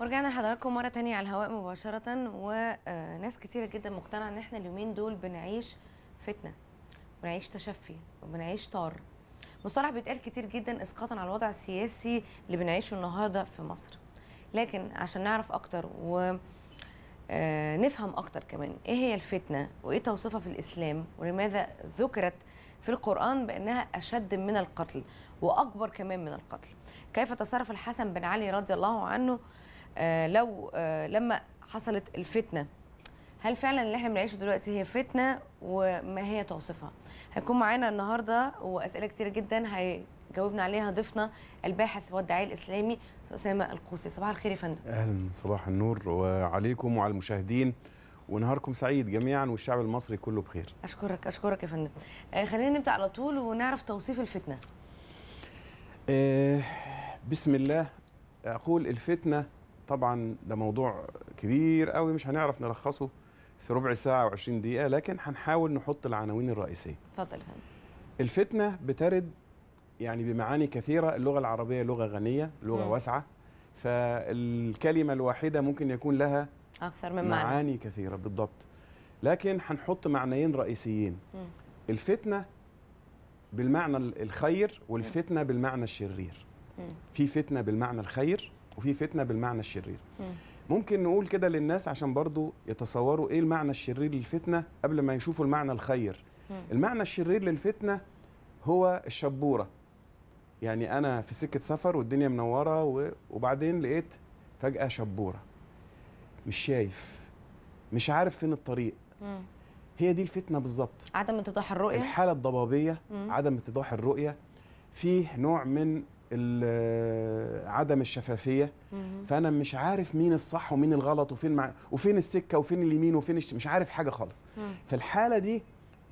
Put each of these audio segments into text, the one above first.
ورجعنا لحضراتكم مره تانية على الهواء مباشره وناس كتيره جدا مقتنعه ان احنا اليومين دول بنعيش فتنه بنعيش تشفي وبنعيش طار مصطلح بيتقال كتير جدا اسقاطا على الوضع السياسي اللي بنعيشه النهارده في مصر لكن عشان نعرف اكتر و آه، نفهم اكتر كمان ايه هي الفتنه وايه توصيفها في الاسلام ولماذا ذكرت في القرآن بأنها أشد من القتل وأكبر كمان من القتل كيف تصرف الحسن بن علي رضي الله عنه آه، لو آه، لما حصلت الفتنه هل فعلا اللي احنا بنعيشه دلوقتي هي فتنه وما هي توصيفها هيكون معانا النهارده واسئله كتير جدا هيجاوبنا عليها ضيفنا الباحث والداعيه الاسلامي اسامه القوسي صباح الخير يا فندم اهلا صباح النور وعليكم وعلى المشاهدين ونهاركم سعيد جميعا والشعب المصري كله بخير اشكرك اشكرك يا فندم آه خلينا نبدا على طول ونعرف توصيف الفتنه آه بسم الله اقول الفتنه طبعا ده موضوع كبير قوي مش هنعرف نلخصه في ربع ساعة و20 دقيقة لكن هنحاول نحط العناوين الرئيسية اتفضل الفتنة بترد يعني بمعاني كثيرة اللغة العربية لغة غنية لغة م. واسعة فالكلمة الواحدة ممكن يكون لها أكثر من معاني, معاني كثيرة بالضبط لكن هنحط معنيين رئيسيين م. الفتنة بالمعنى الخير والفتنة بالمعنى الشرير م. في فتنة بالمعنى الخير وفي فتنه بالمعنى الشرير ممكن نقول كده للناس عشان برضو يتصوروا ايه المعنى الشرير للفتنه قبل ما يشوفوا المعنى الخير المعنى الشرير للفتنه هو الشبوره يعني انا في سكه سفر والدنيا منوره وبعدين لقيت فجاه شبوره مش شايف مش عارف فين الطريق هي دي الفتنه بالظبط عدم اتضاح الرؤيه الحاله الضبابيه عدم اتضاح الرؤيه فيه نوع من آه، عدم الشفافيه فانا مش عارف مين الصح ومين الغلط وفين مع... وفين السكه وفين اليمين وفين الش... مش عارف حاجه خالص فالحاله دي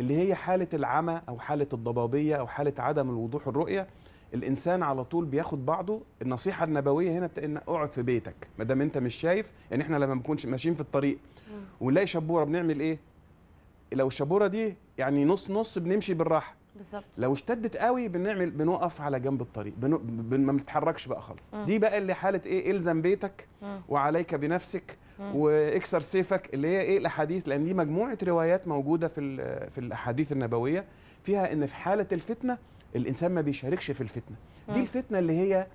اللي هي حاله العمى او حاله الضبابيه او حاله عدم الوضوح الرؤيه الانسان على طول بياخد بعضه النصيحه النبويه هنا ان اقعد في بيتك ما دام انت مش شايف يعني احنا لما بنكون ماشيين في الطريق ونلاقي شبوره بنعمل ايه لو الشبوره دي يعني نص نص بنمشي بالراحه بالظبط لو اشتدت قوي بنعمل بنقف على جنب الطريق بن... ما بنتحركش بقى خالص دي بقى اللي حاله ايه الزم بيتك مم. وعليك بنفسك واكسر سيفك اللي هي ايه الاحاديث لان دي مجموعه روايات موجوده في في الاحاديث النبويه فيها ان في حاله الفتنه الانسان ما بيشاركش في الفتنه مم. دي الفتنه اللي هي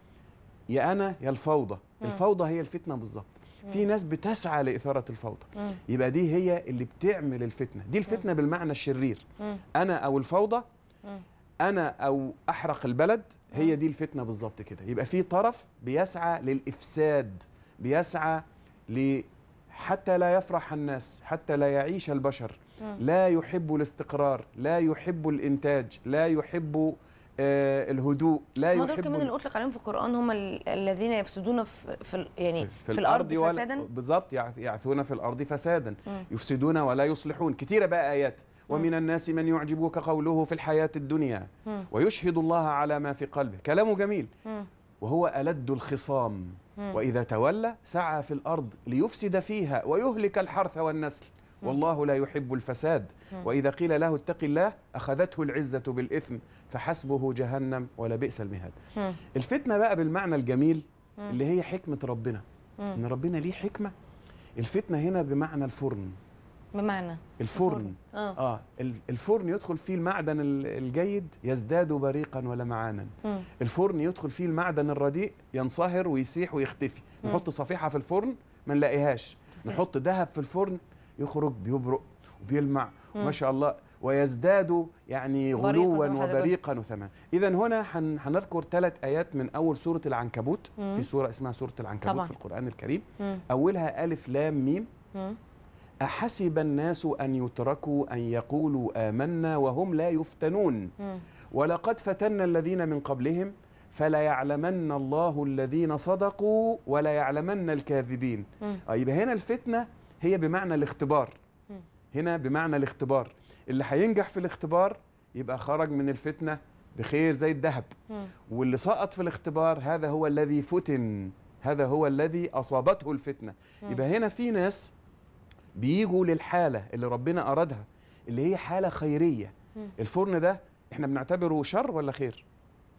يا انا يا الفوضى الفوضى هي الفتنه بالظبط في ناس بتسعى لاثاره الفوضى يبقى دي هي اللي بتعمل الفتنه دي الفتنه بالمعنى الشرير انا او الفوضى انا او احرق البلد هي دي الفتنه بالظبط كده يبقى في طرف بيسعى للافساد بيسعى ل حتى لا يفرح الناس حتى لا يعيش البشر لا يحب الاستقرار لا يحب الانتاج لا يحب آه، الهدوء لا يحب دول كمان اللي اطلق عليهم في القران هم الذين يفسدون في, يعني في, في الارض, الأرض فسادا بالظبط يعثون في الارض فسادا يفسدون ولا يصلحون كتيره بقى ايات ومن الناس من يعجبك قوله في الحياة الدنيا ويشهد الله على ما في قلبه كلامه جميل وهو ألد الخصام وإذا تولى سعى في الأرض ليفسد فيها ويهلك الحرث والنسل والله لا يحب الفساد وإذا قيل له اتق الله أخذته العزة بالإثم فحسبه جهنم ولبئس المهاد الفتنة بقى بالمعنى الجميل اللي هي حكمة ربنا إن ربنا ليه حكمة الفتنة هنا بمعنى الفرن بمعنى الفرن, الفرن. آه. اه الفرن يدخل فيه المعدن الجيد يزداد بريقا ولمعانا الفرن يدخل فيه المعدن الرديء ينصهر ويسيح ويختفي مم. نحط صفيحه في الفرن ما نلاقيهاش نحط ذهب في الفرن يخرج بيبرق وبيلمع ما شاء الله ويزداد يعني غلوا وبريقا وثمانا اذا هنا هنذكر ثلاث ايات من اول سوره العنكبوت مم. في سوره اسمها سوره العنكبوت طبعًا. في القران الكريم مم. اولها الف لام ميم أحسب الناس أن يتركوا أن يقولوا آمنا وهم لا يفتنون ولقد فتنا الذين من قبلهم فلا يعلمن الله الذين صدقوا ولا يعلمن الكاذبين آه، يبقى هنا الفتنة هي بمعنى الاختبار هنا بمعنى الاختبار اللي هينجح في الاختبار يبقى خرج من الفتنة بخير زي الذهب واللي سقط في الاختبار هذا هو الذي فتن هذا هو الذي أصابته الفتنة يبقى هنا في ناس بيجوا للحاله اللي ربنا ارادها اللي هي حاله خيريه الفرن ده احنا بنعتبره شر ولا خير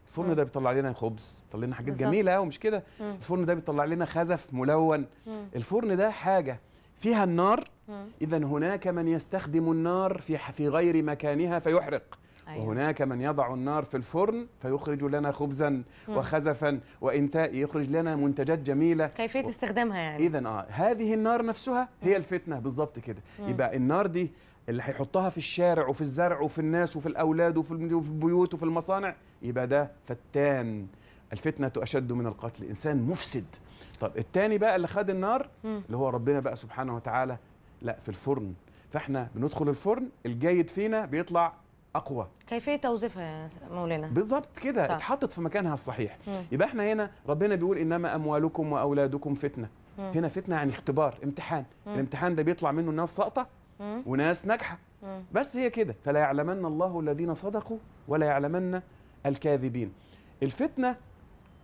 الفرن مم. ده بيطلع لنا خبز بيطلع لنا حاجات بالزبط. جميله ومش كده الفرن ده بيطلع لنا خزف ملون مم. الفرن ده حاجه فيها النار اذا هناك من يستخدم النار في في غير مكانها فيحرق أيوة. وهناك من يضع النار في الفرن فيخرج لنا خبزا مم. وخزفا وانتاء يخرج لنا منتجات جميله كيفيه و... استخدامها يعني اذا اه هذه النار نفسها هي الفتنه بالظبط كده يبقى النار دي اللي هيحطها في الشارع وفي الزرع وفي الناس وفي الاولاد وفي البيوت وفي المصانع يبقى ده فتان الفتنه اشد من القتل انسان مفسد طب التاني بقى اللي خد النار اللي هو ربنا بقى سبحانه وتعالى لا في الفرن فاحنا بندخل الفرن الجيد فينا بيطلع اقوى كيفيه توظيفها يا مولانا بالظبط كده طيب. اتحطت في مكانها الصحيح مم. يبقى احنا هنا ربنا بيقول انما اموالكم واولادكم فتنه مم. هنا فتنه يعني اختبار امتحان مم. الامتحان ده بيطلع منه ناس ساقطه وناس ناجحه بس هي كده فلا يعلمن الله الذين صدقوا ولا يعلمن الكاذبين الفتنه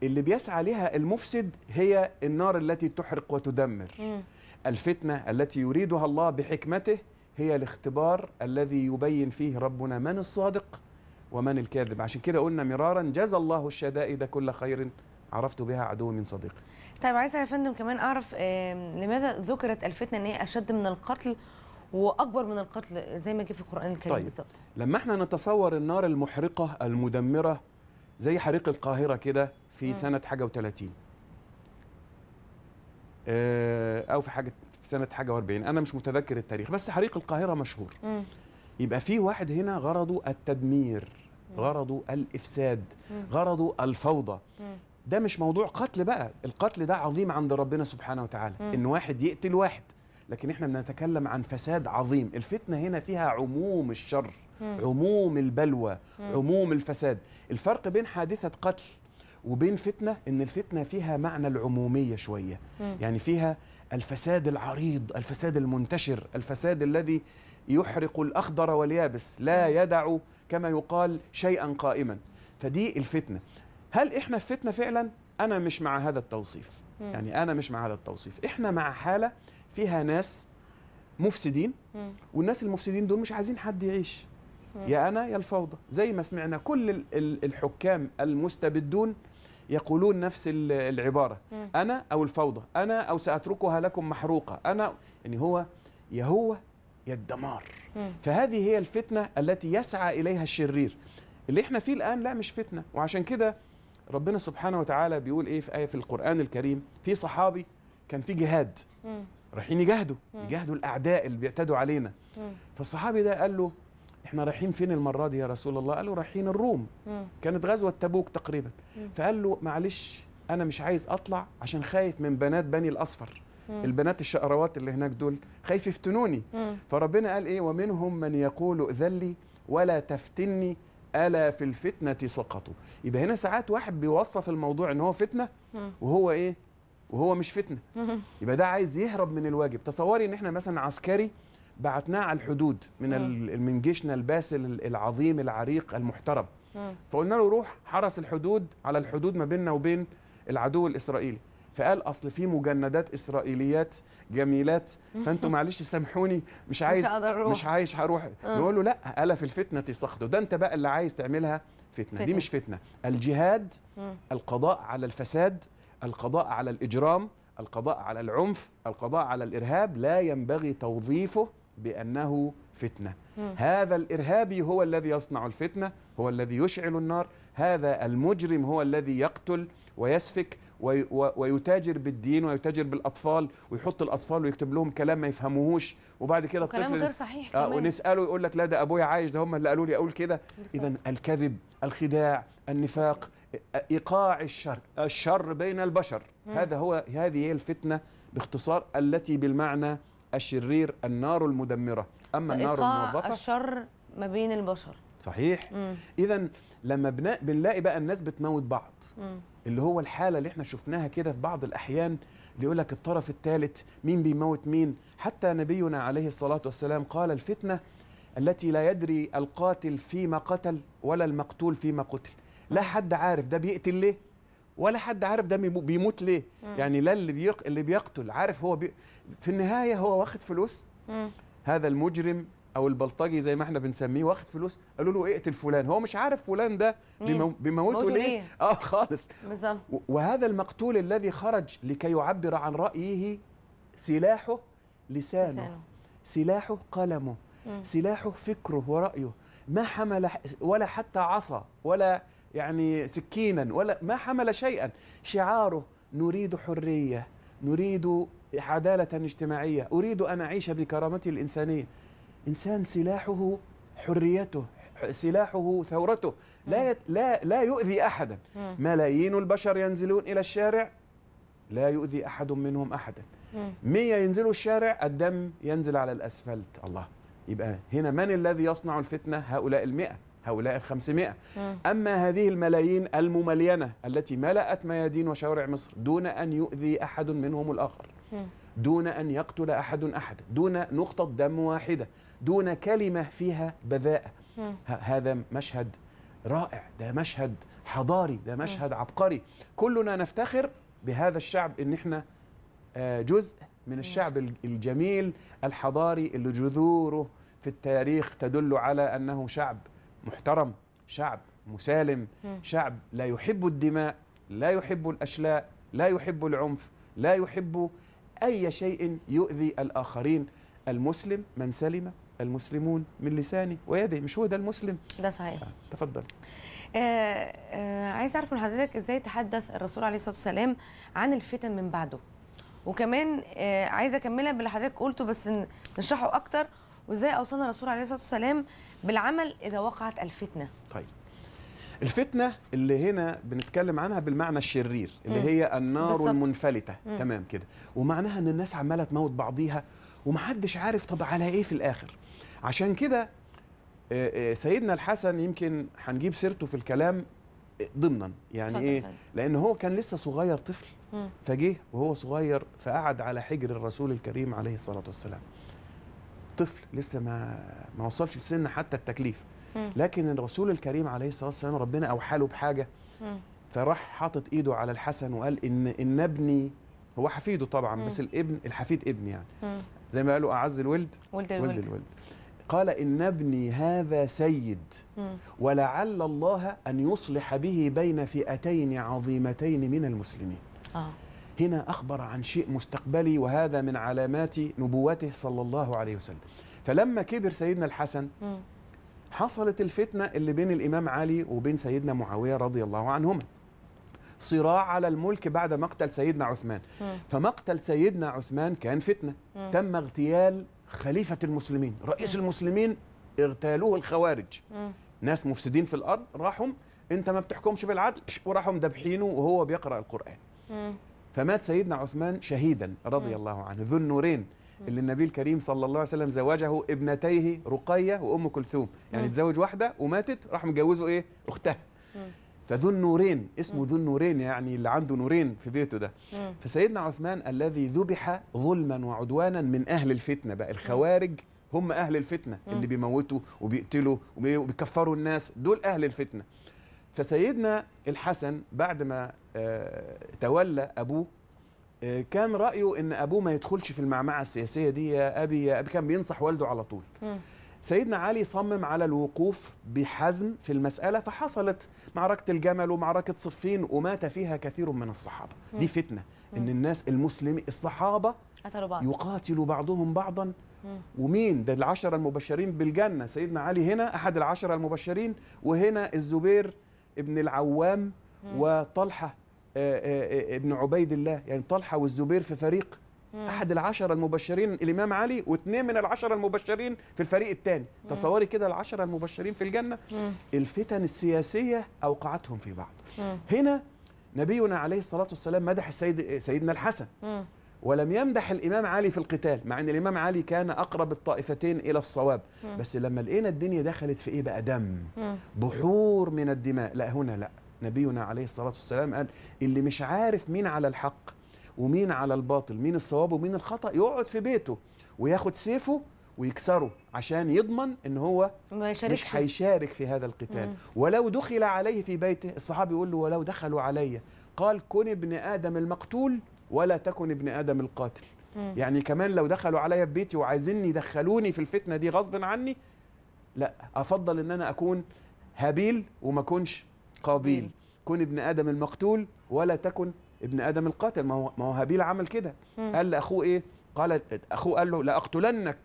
اللي بيسعى لها المفسد هي النار التي تحرق وتدمر الفتنه التي يريدها الله بحكمته هي الاختبار الذي يبين فيه ربنا من الصادق ومن الكاذب عشان كده قلنا مرارا جزى الله الشدائد كل خير عرفت بها عدو من صديق طيب عايزه يا فندم كمان اعرف لماذا ذكرت الفتنه ان هي اشد من القتل واكبر من القتل زي ما جه في القران الكريم طيب. بالظبط لما احنا نتصور النار المحرقه المدمره زي حريق القاهره كده في م. سنه حاجه و30 آه، او في حاجه سنه حاجه 40 انا مش متذكر التاريخ بس حريق القاهره مشهور مم. يبقى في واحد هنا غرضه التدمير غرضه الافساد غرضه الفوضى ده مش موضوع قتل بقى القتل ده عظيم عند ربنا سبحانه وتعالى مم. ان واحد يقتل واحد لكن احنا بنتكلم عن فساد عظيم الفتنه هنا فيها عموم الشر مم. عموم البلوى مم. عموم الفساد الفرق بين حادثه قتل وبين فتنه ان الفتنه فيها معنى العموميه شويه مم. يعني فيها الفساد العريض الفساد المنتشر الفساد الذي يحرق الأخضر واليابس لا يدع كما يقال شيئا قائما فدي الفتنة هل إحنا في فتنة فعلا؟ أنا مش مع هذا التوصيف يعني أنا مش مع هذا التوصيف إحنا مع حالة فيها ناس مفسدين والناس المفسدين دول مش عايزين حد يعيش يا أنا يا الفوضى زي ما سمعنا كل الحكام المستبدون يقولون نفس العبارة أنا أو الفوضى أنا أو سأتركها لكم محروقة أنا يعني هو يا هو يا الدمار فهذه هي الفتنة التي يسعى إليها الشرير اللي احنا فيه الآن لا مش فتنة وعشان كده ربنا سبحانه وتعالى بيقول إيه في آية في القرآن الكريم في صحابي كان في جهاد رايحين يجاهدوا يجاهدوا الأعداء اللي بيعتدوا علينا فالصحابي ده قال له احنا رايحين فين المره دي يا رسول الله قالوا رايحين الروم مم. كانت غزوه تبوك تقريبا مم. فقال له معلش انا مش عايز اطلع عشان خايف من بنات بني الاصفر مم. البنات الشقروات اللي هناك دول خايف يفتنوني مم. فربنا قال ايه ومنهم من يقول ذلي لي ولا تفتني الا في الفتنه سقطوا يبقى هنا ساعات واحد بيوصف الموضوع ان هو فتنه مم. وهو ايه وهو مش فتنه يبقى ده عايز يهرب من الواجب تصوري ان احنا مثلا عسكري بعتناه على الحدود من من جيشنا الباسل العظيم العريق المحترم فقلنا له روح حرس الحدود على الحدود ما بيننا وبين العدو الاسرائيلي فقال اصل في مجندات اسرائيليات جميلات فانتوا معلش سامحوني مش عايز مش, عايز هروح نقول له لا الا في الفتنه سخطه ده انت بقى اللي عايز تعملها فتنه, دي مش فتنه الجهاد القضاء على الفساد القضاء على الاجرام القضاء على العنف القضاء على الارهاب لا ينبغي توظيفه بأنه فتنة م. هذا الإرهابي هو الذي يصنع الفتنة هو الذي يشعل النار هذا المجرم هو الذي يقتل ويسفك ويتاجر بالدين ويتاجر بالأطفال ويحط الأطفال ويكتب لهم كلام ما يفهموهوش وبعد كده الطفل غير صحيح آه ونسأله يقول لك لا ده أبويا عايش ده هم اللي قالوا لي أقول كده إذا الكذب الخداع النفاق إيقاع الشر الشر بين البشر م. هذا هو هذه هي الفتنة باختصار التي بالمعنى الشرير النار المدمره اما النار المنظفه الشر ما بين البشر صحيح اذا لما بنلاقي بقى الناس بتموت بعض مم. اللي هو الحاله اللي احنا شفناها كده في بعض الاحيان بيقول يقول لك الطرف الثالث مين بيموت مين حتى نبينا عليه الصلاه والسلام قال الفتنه التي لا يدري القاتل فيما قتل ولا المقتول فيما قتل لا حد عارف ده بيقتل ليه ولا حد عارف ده بيموت ليه مم. يعني لا اللي بيق... اللي بيقتل عارف هو بي... في النهايه هو واخد فلوس مم. هذا المجرم او البلطجي زي ما احنا بنسميه واخد فلوس قالوا له اقتل فلان هو مش عارف فلان ده بيمو... بيموته ليه؟, ليه اه خالص بالظبط وهذا المقتول الذي خرج لكي يعبر عن رايه سلاحه لسانه, لسانه. سلاحه قلمه مم. سلاحه فكره ورايه ما حمل ولا حتى عصا ولا يعني سكينا ولا ما حمل شيئا شعاره نريد حرية نريد عدالة اجتماعية أريد أن أعيش بكرامتي الإنسانية إنسان سلاحه حريته سلاحه ثورته لا يت... لا لا يؤذي احدا ملايين البشر ينزلون الى الشارع لا يؤذي احد منهم احدا مية ينزلوا الشارع الدم ينزل على الاسفلت الله يبقى هنا من الذي يصنع الفتنه هؤلاء المئة هؤلاء الخمسمائة أما هذه الملايين المملينة التي ملأت ميادين وشوارع مصر دون أن يؤذي أحد منهم الآخر دون أن يقتل أحد أحد دون نقطة دم واحدة دون كلمة فيها بذاءة هذا مشهد رائع ده مشهد حضاري ده مشهد عبقري كلنا نفتخر بهذا الشعب ان احنا آه، جزء من الشعب الجميل الحضاري اللي جذوره في التاريخ تدل على انه شعب محترم شعب مسالم شعب لا يحب الدماء لا يحب الأشلاء لا يحب العنف لا يحب أي شيء يؤذي الآخرين المسلم من سلم المسلمون من لسانه ويده مش هو ده المسلم ده صحيح آه، تفضل آه آه عايز اعرف من حضرتك ازاي تحدث الرسول عليه الصلاه والسلام عن الفتن من بعده وكمان آه عايزه اكملها باللي حضرتك قلته بس نشرحه اكتر وازاي اوصلنا الرسول عليه الصلاه والسلام بالعمل اذا وقعت الفتنه طيب الفتنه اللي هنا بنتكلم عنها بالمعنى الشرير اللي م. هي النار بالزبط. المنفلته م. تمام كده ومعناها ان الناس عماله تموت بعضيها ومحدش عارف طب على ايه في الاخر عشان كده آه، آه، سيدنا الحسن يمكن هنجيب سيرته في الكلام ضمنا يعني ايه لان هو كان لسه صغير طفل فجه وهو صغير فقعد على حجر الرسول الكريم عليه الصلاه والسلام طفل لسه ما ما وصلش لسن حتى التكليف لكن الرسول الكريم عليه الصلاه والسلام ربنا اوحى له بحاجه فراح حاطط ايده على الحسن وقال ان ان ابني هو حفيده طبعا بس الابن الحفيد ابن يعني زي ما قالوا اعز الولد ولد الولد, ولد الولد. قال إن ابني هذا سيد ولعل الله أن يصلح به بين فئتين عظيمتين من المسلمين آه. هنا أخبر عن شيء مستقبلي وهذا من علامات نبوته صلى الله عليه وسلم فلما كبر سيدنا الحسن حصلت الفتنة اللي بين الإمام علي وبين سيدنا معاوية رضي الله عنهما صراع على الملك بعد مقتل سيدنا عثمان فمقتل سيدنا عثمان كان فتنة تم اغتيال خليفة المسلمين رئيس المسلمين اغتالوه الخوارج ناس مفسدين في الأرض راحوا انت ما بتحكمش بالعدل وراحوا مدبحينه وهو بيقرأ القرآن فمات سيدنا عثمان شهيدا رضي الله عنه ذو النورين اللي النبي الكريم صلى الله عليه وسلم زوجه ابنتيه رقية وأم كلثوم يعني اتزوج واحدة وماتت راح مجوزه إيه أختها فذو النورين اسمه ذو النورين يعني اللي عنده نورين في بيته ده فسيدنا عثمان الذي ذبح ظلما وعدوانا من أهل الفتنة بقى الخوارج هم أهل الفتنة اللي بيموتوا وبيقتلوا وبيكفروا الناس دول أهل الفتنة فسيدنا الحسن بعد ما آه، تولى أبوه آه، كان رأيه أن أبوه ما يدخلش في المعمعة السياسية دي يا أبي يا أبي كان بينصح والده على طول سيدنا علي صمم على الوقوف بحزم في المسألة فحصلت معركة الجمل ومعركة صفين ومات فيها كثير من الصحابة دي فتنة إن الناس المسلمين الصحابة بعض. يقاتلوا بعضهم بعضا ومين ده العشرة المبشرين بالجنة سيدنا علي هنا أحد العشرة المبشرين وهنا الزبير ابن العوام وطلحة آه، آه، آه، ابن عبيد الله يعني طلحة والزبير في فريق احد العشره المبشرين الامام علي واثنين من العشره المبشرين في الفريق الثاني تصوري كده العشره المبشرين في الجنه مم. الفتن السياسيه اوقعتهم في بعض مم. هنا نبينا عليه الصلاه والسلام مدح السيد سيدنا الحسن مم. ولم يمدح الامام علي في القتال مع ان الامام علي كان اقرب الطائفتين الى الصواب بس لما لقينا الدنيا دخلت في ايه بقى دم بحور من الدماء لا هنا لا نبينا عليه الصلاه والسلام قال اللي مش عارف مين على الحق ومين على الباطل مين الصواب ومين الخطا يقعد في بيته وياخد سيفه ويكسره عشان يضمن ان هو مش هيشارك في هذا القتال مم. ولو دخل عليه في بيته الصحابي يقول له ولو دخلوا علي قال كن ابن ادم المقتول ولا تكن ابن ادم القاتل مم. يعني كمان لو دخلوا عليا في بيتي وعايزين يدخلوني في الفتنه دي غصب عني لا افضل ان انا اكون هابيل وما اكونش قابيل مم. كن ابن ادم المقتول ولا تكن ابن ادم القاتل ما هو ما هو هابيل عمل كده قال لاخوه ايه قال اخوه قال له لاقتلنك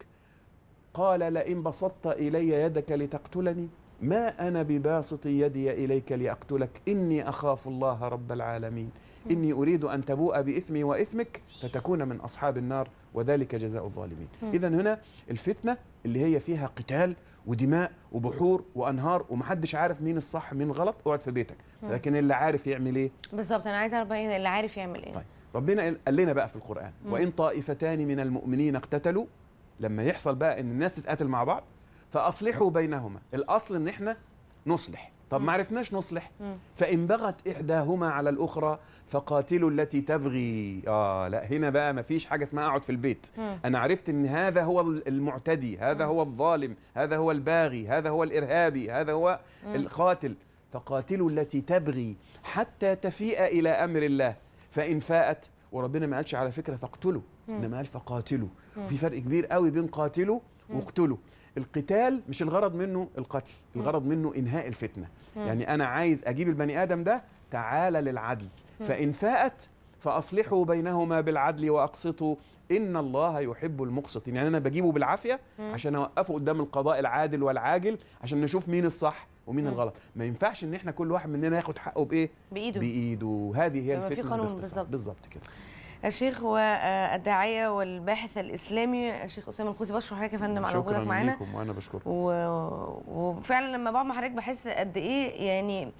قال لئن بسطت الي يدك لتقتلني ما انا بباسط يدي اليك لاقتلك اني اخاف الله رب العالمين إني أريد أن تبوء بإثمي وإثمك فتكون من أصحاب النار وذلك جزاء الظالمين إذا هنا الفتنة اللي هي فيها قتال ودماء وبحور وانهار ومحدش عارف مين الصح مين غلط اقعد في بيتك لكن اللي عارف يعمل ايه بالظبط انا عايز اعرف إيه اللي عارف يعمل ايه طيب ربنا قال لنا بقى في القران مم. وان طائفتان من المؤمنين اقتتلوا لما يحصل بقى ان الناس تتقاتل مع بعض فاصلحوا بينهما الاصل ان احنا نصلح طب ما عرفناش نصلح فإن بغت إحداهما على الأخرى فقاتلوا التي تبغي آه لا هنا بقى ما فيش حاجة اسمها أقعد في البيت أنا عرفت أن هذا هو المعتدي هذا هو الظالم هذا هو الباغي هذا هو الإرهابي هذا هو القاتل فقاتلوا التي تبغي حتى تفيء إلى أمر الله فإن فاءت وربنا ما قالش على فكرة فاقتلوا إنما قال فقاتلوا في فرق كبير قوي بين قاتلوا واقتله القتال مش الغرض منه القتل الغرض منه انهاء الفتنه يعني انا عايز اجيب البني ادم ده تعالى للعدل فان فاءت فاصلحوا بينهما بالعدل واقسطوا ان الله يحب المقسطين يعني انا بجيبه بالعافيه عشان اوقفه قدام القضاء العادل والعاجل عشان نشوف مين الصح ومين الغلط ما ينفعش ان احنا كل واحد مننا ياخد حقه بايه بايده بايده هذه هي الفكره في قانون بالظبط بالظبط كده الشيخ والداعيه آه، والباحث الاسلامي الشيخ اسامه القوسي بشكر حضرتك يا فندم على وجودك معانا شكرا وانا بشكرك و... وفعلا لما بقعد مع حضرتك بحس قد ايه يعني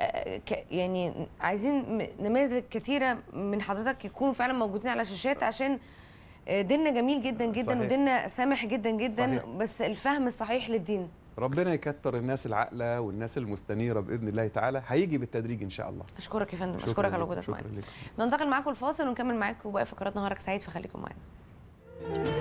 آه، يعني عايزين نماذج كثيره من حضرتك يكونوا فعلا موجودين على الشاشات عشان آه، ديننا جميل جدا جدا صحيح. وديننا سامح جدا جدا صحيح. بس الفهم الصحيح للدين ربنا يكتر الناس العاقله والناس المستنيره باذن الله تعالى هيجي بالتدريج ان شاء الله اشكرك يا فندم اشكرك على وجودك معانا ننتقل معاكم الفاصل ونكمل معاكم باقي فقرات نهارك سعيد فخليكم معانا